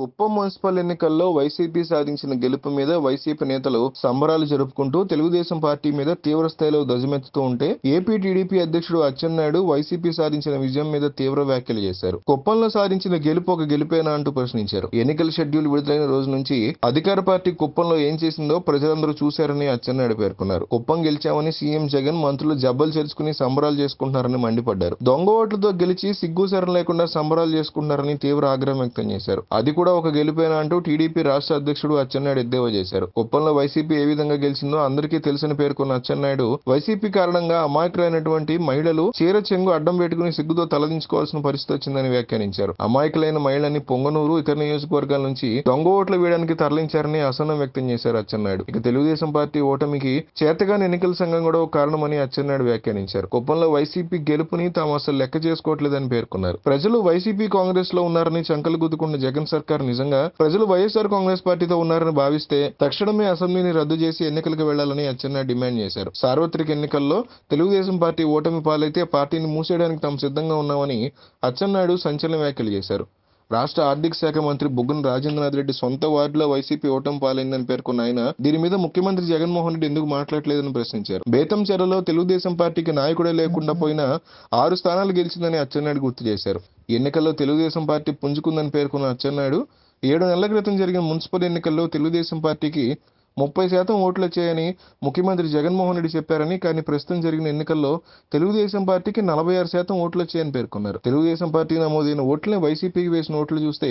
Kuppam municipal ఎన్నికల్లో YCP సాధించిన గెలుపు మీద వైసీపీ నేతలు సంబరాలు జరుపుకుంటూ తెలుగుదేశం పార్టీ మీద తీవ్ర స్థాయిలో ధ్వజమెత్తుతూ ఉంటే ఏపీ టీడీపీ అధ్యక్షుడు అచ్చెన్నాయుడు వైసీపీ సాధించిన విజయం మీద తీవ్ర వ్యాఖ్యలు చేశారు కుప్పంలో సాధించిన గెలుపు ఒక గెలుపేనా అంటూ ప్రశ్నించారు ఎన్నికల షెడ్యూల్ విడుదలైన రోజు నుంచి అధికార పార్టీ కుప్పంలో ఏం చేసిందో ప్రజలందరూ చూశారని అచ్చెన్నాయుడు పేర్కొన్నారు కుప్పం గెలిచామని సీఎం జగన్ మంత్రులు జబ్బలు చేర్చుకుని సంబరాలు చేసుకుంటున్నారని మండిపడ్డారు దొంగ ఓట్లతో గెలిచి సిగ్గుసరం లేకుండా సంబరాలు చేసుకుంటున్నారని తీవ్ర ఆగ్రహం వ్యక్తం చేశారు అది కూడా ఒక గెలుపేనా అంటూ టీడీపీ రాష్ట్ర అధ్యక్షుడు అచ్చెన్నాయుడు ఎద్దేవా చేశారు కుప్పంలో వైసీపీ ఏ విధంగా గెలిచిందో అందరికీ తెలిసిన పేర్కొన్న అచ్చెన్నాయుడు వైసీపీ కారణంగా అమాయకులైనటువంటి మహిళలు చీర చెంగు అడ్డం పెట్టుకుని సిగ్గుతో తలదించుకోవాల్సిన పరిస్థితి వచ్చిందని వ్యాఖ్యానించారు అమాయకులైన మహిళని పొంగనూరు ఇతర నియోజకవర్గాల నుంచి దొంగ ఓట్లు వేయడానికి తరలించారని అసహనం వ్యక్తం చేశారు అచ్చెన్నాయుడు ఇక తెలుగుదేశం పార్టీ ఓటమికి చేతగాని ఎన్నికల సంఘం కూడా ఒక కారణమని అచ్చెన్నాయుడు వ్యాఖ్యానించారు కుప్పంలో వైసీపీ గెలుపుని తాము అసలు లెక్క చేసుకోవట్లేదని పేర్కొన్నారు ప్రజలు వైసీపీ కాంగ్రెస్ లో ఉన్నారని చంకలు గుద్దుకున్న జగన్ సర్కార్ సర్కార్ నిజంగా ప్రజలు వైఎస్ఆర్ కాంగ్రెస్ పార్టీతో ఉన్నారని భావిస్తే తక్షణమే అసెంబ్లీని రద్దు చేసి ఎన్నికలకు వెళ్లాలని అచ్చెన్న డిమాండ్ చేశారు సార్వత్రిక ఎన్నికల్లో తెలుగుదేశం పార్టీ ఓటమి పాలైతే పార్టీని మూసేయడానికి తాము సిద్ధంగా ఉన్నామని అచ్చెన్నాయుడు సంచలన వ్యాఖ్యలు చేశారు రాష్ట్ర ఆర్థిక శాఖ మంత్రి బుగ్గన రాజేంద్రనాథ్ రెడ్డి సొంత వార్డులో వైసీపీ ఓటం పాలైందని పేర్కొన్న ఆయన దీని మీద ముఖ్యమంత్రి జగన్మోహన్ రెడ్డి ఎందుకు మాట్లాడలేదని ప్రశ్నించారు చెరలో తెలుగుదేశం పార్టీకి నాయకుడే లేకుండా పోయినా ఆరు స్థానాలు గెలిచిందని అచ్చెన్నాయుడు గుర్తు చేశారు ఎన్నికల్లో తెలుగుదేశం పార్టీ పుంజుకుందని పేర్కొన్న అచ్చెన్నాయుడు ఏడు నెలల క్రితం జరిగిన మున్సిపల్ ఎన్నికల్లో తెలుగుదేశం పార్టీకి ముప్పై శాతం ఓట్లు వచ్చాయని ముఖ్యమంత్రి జగన్మోహన్ రెడ్డి చెప్పారని కానీ ప్రస్తుతం జరిగిన ఎన్నికల్లో తెలుగుదేశం పార్టీకి నలభై ఆరు శాతం ఓట్లు వచ్చాయని పేర్కొన్నారు తెలుగుదేశం పార్టీ నమోదైన ఓట్లని వైసీపీకి వేసిన ఓట్లు చూస్తే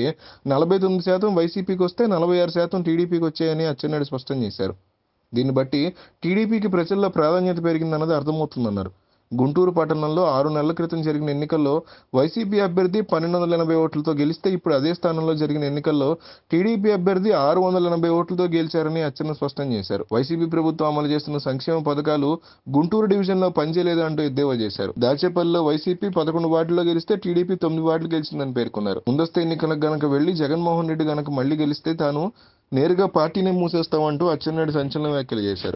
నలభై తొమ్మిది శాతం వైసీపీకి వస్తే నలభై ఆరు శాతం టీడీపీకి వచ్చాయని అచ్చెన్నాయుడు స్పష్టం చేశారు దీన్ని బట్టి టీడీపీకి ప్రజల్లో ప్రాధాన్యత పెరిగిందన్నది అర్థమవుతుందన్నారు గుంటూరు పట్టణంలో ఆరు నెలల క్రితం జరిగిన ఎన్నికల్లో వైసీపీ అభ్యర్థి పన్నెండు వందల ఎనభై ఓట్లతో గెలిస్తే ఇప్పుడు అదే స్థానంలో జరిగిన ఎన్నికల్లో టీడీపీ అభ్యర్థి ఆరు వందల ఎనభై ఓట్లతో గెలిచారని అచ్చన్న స్పష్టం చేశారు వైసీపీ ప్రభుత్వం అమలు చేస్తున్న సంక్షేమ పథకాలు గుంటూరు డివిజన్లో పనిచేయలేదు అంటూ ఎద్దేవా చేశారు దాచేపల్లిలో వైసీపీ పదకొండు వార్డుల్లో గెలిస్తే టీడీపీ తొమ్మిది వార్డులు గెలిచిందని పేర్కొన్నారు ముందస్తు ఎన్నికలకు గనక వెళ్లి జగన్మోహన్ రెడ్డి గనక మళ్లీ గెలిస్తే తాను నేరుగా పార్టీనే మూసేస్తామంటూ అచ్చెన్నాయుడు సంచలన వ్యాఖ్యలు చేశారు